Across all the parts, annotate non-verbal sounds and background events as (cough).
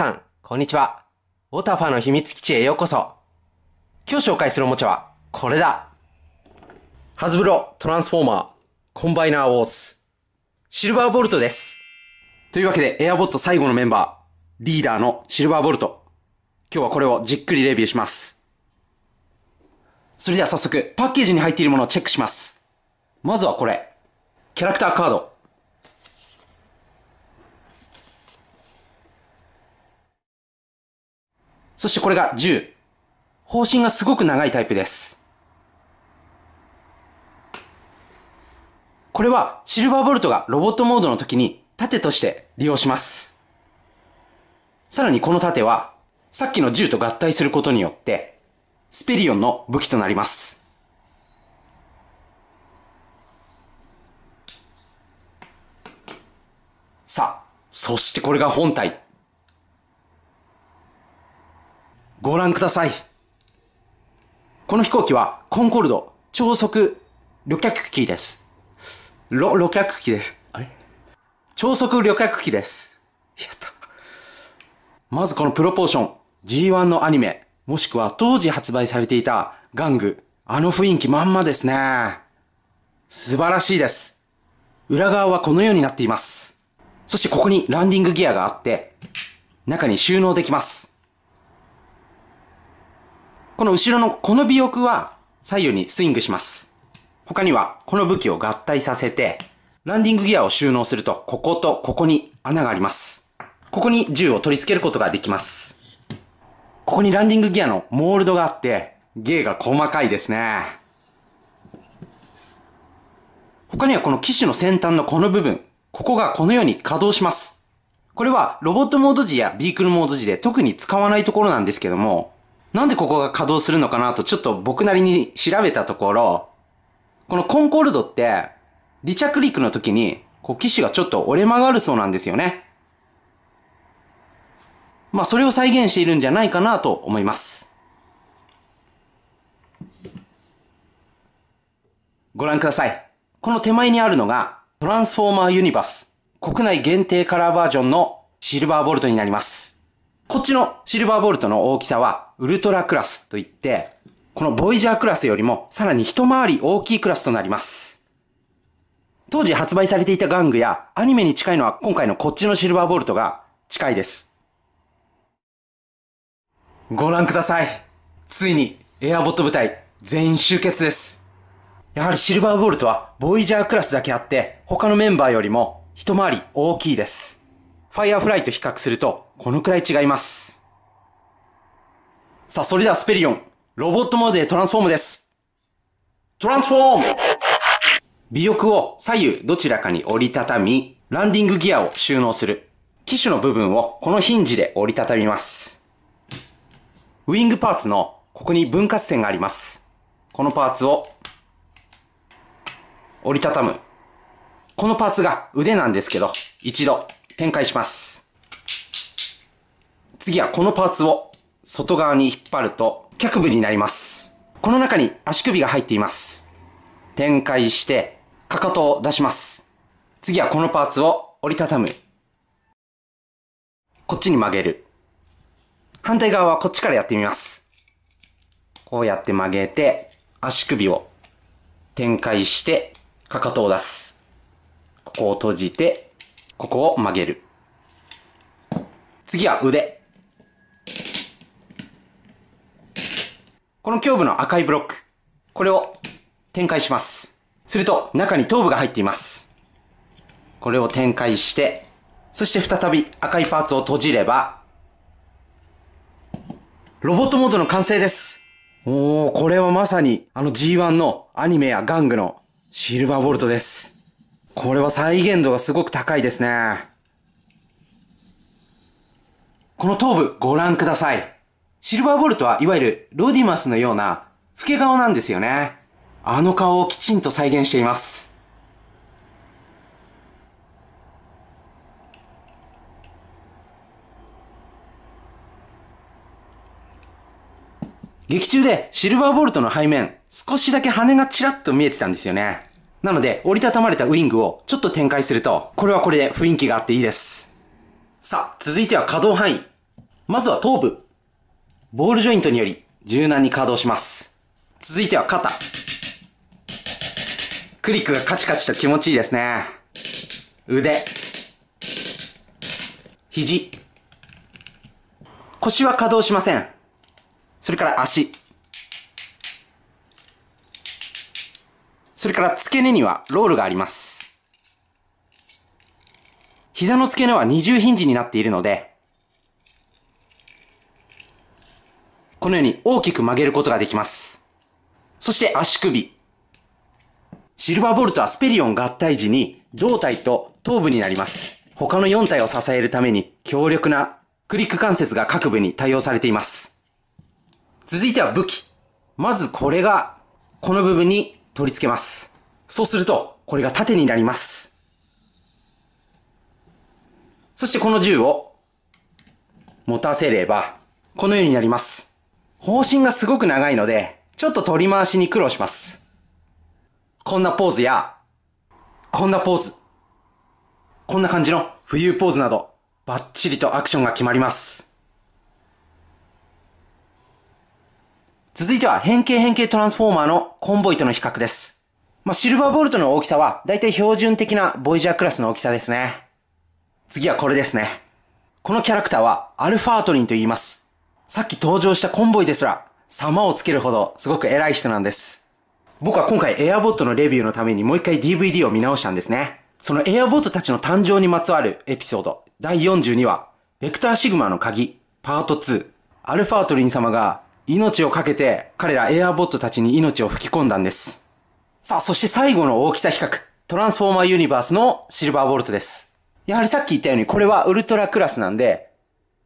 さん、こんにちは。オタファの秘密基地へようこそ。今日紹介するおもちゃは、これだ。ハズブロ、トランスフォーマー、コンバイナーウォーズ、シルバーボルトです。というわけで、エアボット最後のメンバー、リーダーのシルバーボルト。今日はこれをじっくりレビューします。それでは早速、パッケージに入っているものをチェックします。まずはこれ。キャラクターカード。そしてこれが10。方針がすごく長いタイプです。これはシルバーボルトがロボットモードの時に盾として利用します。さらにこの盾はさっきの銃と合体することによってスペリオンの武器となります。さあ、そしてこれが本体。ご覧ください。この飛行機はコンコルド超速旅客機です。ろ、旅客機です。あれ超速旅客機です。やった。まずこのプロポーション、G1 のアニメ、もしくは当時発売されていた玩具、あの雰囲気まんまですね。素晴らしいです。裏側はこのようになっています。そしてここにランディングギアがあって、中に収納できます。この後ろのこの尾翼は左右にスイングします。他にはこの武器を合体させて、ランディングギアを収納すると、こことここに穴があります。ここに銃を取り付けることができます。ここにランディングギアのモールドがあって、芸が細かいですね。他にはこの機種の先端のこの部分、ここがこのように稼働します。これはロボットモード時やビークルモード時で特に使わないところなんですけども、なんでここが稼働するのかなとちょっと僕なりに調べたところ、このコンコルドって、離着陸の時に、こう、機種がちょっと折れ曲がるそうなんですよね。まあ、それを再現しているんじゃないかなと思います。ご覧ください。この手前にあるのが、トランスフォーマーユニバース、国内限定カラーバージョンのシルバーボルトになります。こっちのシルバーボルトの大きさはウルトラクラスといって、このボイジャークラスよりもさらに一回り大きいクラスとなります。当時発売されていた玩具やアニメに近いのは今回のこっちのシルバーボルトが近いです。ご覧ください。ついにエアボット部隊全員集結です。やはりシルバーボルトはボイジャークラスだけあって他のメンバーよりも一回り大きいです。ファイアフライと比較するとこのくらい違います。さあ、それではスペリオン、ロボットモードでトランスフォームです。トランスフォーム尾翼を左右どちらかに折りたたみ、ランディングギアを収納する。機種の部分をこのヒンジで折りたたみます。ウィングパーツのここに分割点があります。このパーツを折りたたむ。このパーツが腕なんですけど、一度展開します。次はこのパーツを外側に引っ張ると脚部になります。この中に足首が入っています。展開して、かかとを出します。次はこのパーツを折りたたむ。こっちに曲げる。反対側はこっちからやってみます。こうやって曲げて、足首を展開して、かかとを出す。ここを閉じて、ここを曲げる。次は腕。この胸部の赤いブロック、これを展開します。すると、中に頭部が入っています。これを展開して、そして再び赤いパーツを閉じれば、ロボットモードの完成です。おー、これはまさに、あの G1 のアニメや玩具のシルバーボルトです。これは再現度がすごく高いですね。この頭部ご覧ください。シルバーボルトはいわゆるロディマスのような老け顔なんですよね。あの顔をきちんと再現しています。劇中でシルバーボルトの背面、少しだけ羽がちらっと見えてたんですよね。なので、折りたたまれたウィングをちょっと展開すると、これはこれで雰囲気があっていいです。さあ、続いては可動範囲。まずは頭部。ボールジョイントにより柔軟に稼働します。続いては肩。クリックがカチカチと気持ちいいですね。腕。肘。腰は稼働しません。それから足。それから付け根にはロールがあります。膝の付け根は二重ヒンジになっているので、このように大きく曲げることができます。そして足首。シルバーボルトはスペリオン合体時に胴体と頭部になります。他の4体を支えるために強力なクリック関節が各部に対応されています。続いては武器。まずこれがこの部分に取り付けます。そうするとこれが縦になります。そしてこの銃を持たせればこのようになります。方針がすごく長いので、ちょっと取り回しに苦労します。こんなポーズや、こんなポーズ、こんな感じの浮遊ポーズなど、バッチリとアクションが決まります。続いては変形変形トランスフォーマーのコンボイとの比較です。まあ、シルバーボルトの大きさは、だいたい標準的なボイジャークラスの大きさですね。次はこれですね。このキャラクターはアルファートリンと言います。さっき登場したコンボイですら、様をつけるほどすごく偉い人なんです。僕は今回エアボットのレビューのためにもう一回 DVD を見直したんですね。そのエアボットたちの誕生にまつわるエピソード、第42話、ベクターシグマの鍵、パート2。アルファートリン様が命を懸けて彼らエアボットたちに命を吹き込んだんです。さあ、そして最後の大きさ比較。トランスフォーマーユニバースのシルバーボルトです。やはりさっき言ったようにこれはウルトラクラスなんで、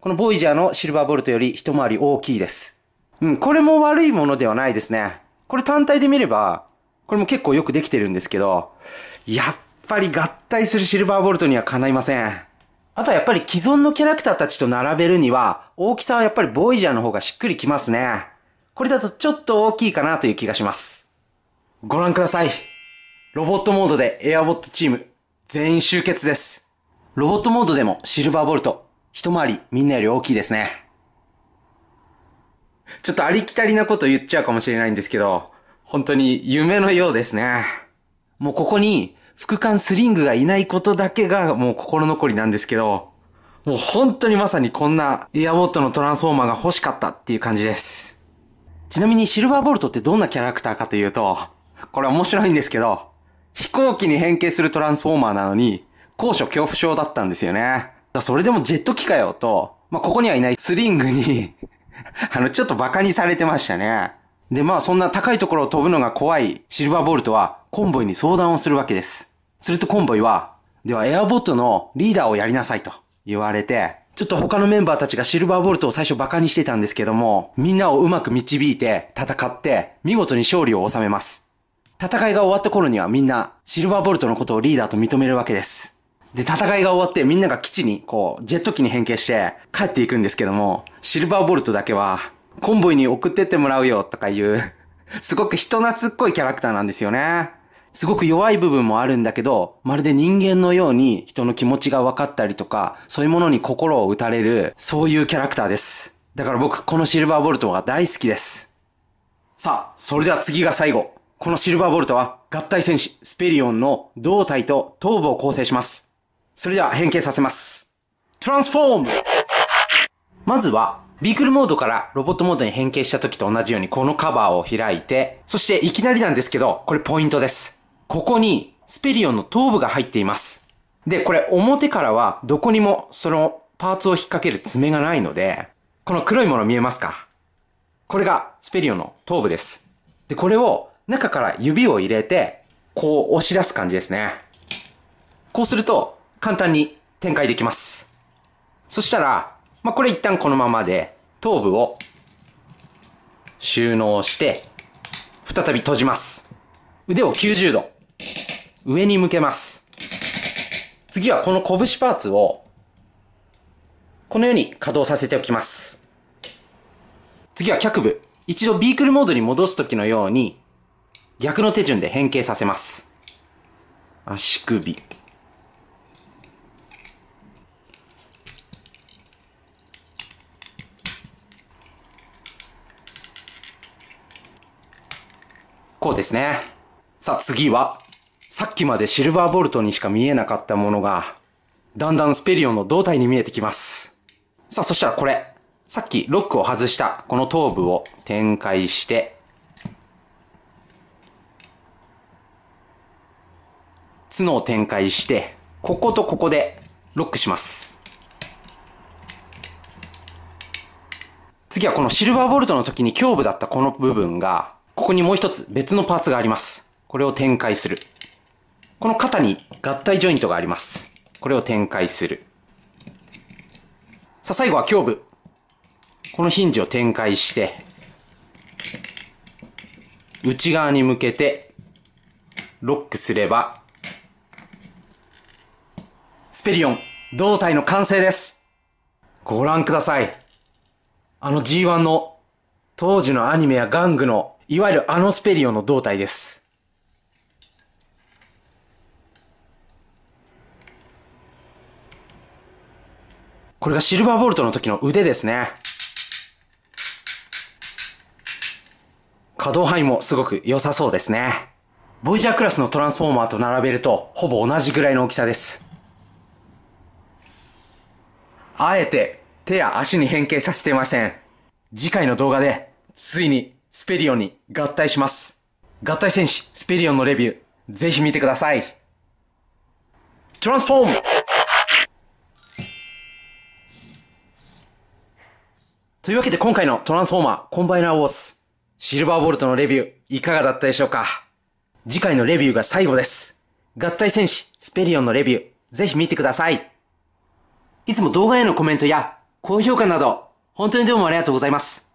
このボイジャーのシルバーボルトより一回り大きいです。うん、これも悪いものではないですね。これ単体で見れば、これも結構よくできてるんですけど、やっぱり合体するシルバーボルトにはかないません。あとはやっぱり既存のキャラクターたちと並べるには、大きさはやっぱりボイジャーの方がしっくりきますね。これだとちょっと大きいかなという気がします。ご覧ください。ロボットモードでエアボットチーム、全員集結です。ロボットモードでもシルバーボルト、一回りみんなより大きいですね。ちょっとありきたりなこと言っちゃうかもしれないんですけど、本当に夢のようですね。もうここに副官スリングがいないことだけがもう心残りなんですけど、もう本当にまさにこんなエアボットのトランスフォーマーが欲しかったっていう感じです。ちなみにシルバーボルトってどんなキャラクターかというと、これ面白いんですけど、飛行機に変形するトランスフォーマーなのに、高所恐怖症だったんですよね。それでもジェット機かよと、まあ、ここにはいないスリングに (laughs) あの、ちょっと馬鹿にされてましたね。で、まあ、そんな高いところを飛ぶのが怖いシルバーボルトは、コンボイに相談をするわけです。するとコンボイは、ではエアボットのリーダーをやりなさいと言われて、ちょっと他のメンバーたちがシルバーボルトを最初馬鹿にしてたんですけども、みんなをうまく導いて戦って、見事に勝利を収めます。戦いが終わった頃にはみんな、シルバーボルトのことをリーダーと認めるわけです。で、戦いが終わってみんなが基地に、こう、ジェット機に変形して帰っていくんですけども、シルバーボルトだけは、コンボイに送ってってもらうよとかいうすごく人懐っこいキャラクターなんですよね。すごく弱い部分もあるんだけど、まるで人間のように人の気持ちが分かったりとか、そういうものに心を打たれる、そういうキャラクターです。だから僕、このシルバーボルトが大好きです。さあ、それでは次が最後。このシルバーボルトは合体戦士、スペリオンの胴体と頭部を構成します。それでは変形させます。トランスフォームまずは、ビークルモードからロボットモードに変形した時と同じようにこのカバーを開いて、そしていきなりなんですけど、これポイントです。ここにスペリオンの頭部が入っています。で、これ表からはどこにもそのパーツを引っ掛ける爪がないので、この黒いもの見えますかこれがスペリオンの頭部です。で、これを中から指を入れて、こう押し出す感じですね。こうすると、簡単に展開できます。そしたら、まあ、これ一旦このままで、頭部を収納して、再び閉じます。腕を90度、上に向けます。次はこの拳パーツを、このように稼働させておきます。次は脚部。一度ビークルモードに戻す時のように、逆の手順で変形させます。足首。こうですね。さあ次は、さっきまでシルバーボルトにしか見えなかったものが、だんだんスペリオンの胴体に見えてきます。さあそしたらこれ、さっきロックを外したこの頭部を展開して、角を展開して、こことここでロックします。次はこのシルバーボルトの時に胸部だったこの部分が、ここにもう一つ別のパーツがあります。これを展開する。この肩に合体ジョイントがあります。これを展開する。さあ最後は胸部。このヒンジを展開して、内側に向けてロックすれば、スペリオン胴体の完成です。ご覧ください。あの G1 の当時のアニメや玩具のいわゆるアノスペリオの胴体です。これがシルバーボルトの時の腕ですね。可動範囲もすごく良さそうですね。ボイジャークラスのトランスフォーマーと並べると、ほぼ同じぐらいの大きさです。あえて手や足に変形させてません。次回の動画で、ついにスペリオンに合体します。合体戦士、スペリオンのレビュー、ぜひ見てください。トランスフォームというわけで今回のトランスフォーマーコンバイナーウォースシルバーボルトのレビューいかがだったでしょうか次回のレビューが最後です。合体戦士スペリオンのレビューぜひ見てください。いつも動画へのコメントや高評価など本当にどうもありがとうございます。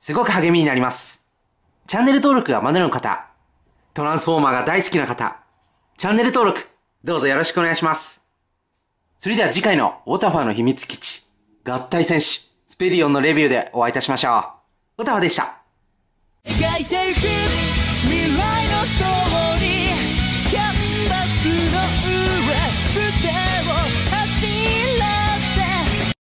すごく励みになります。チャンネル登録がまだの方、トランスフォーマーが大好きな方、チャンネル登録、どうぞよろしくお願いします。それでは次回のオタファの秘密基地、合体戦士、スペリオンのレビューでお会いいたしましょう。オタファでした。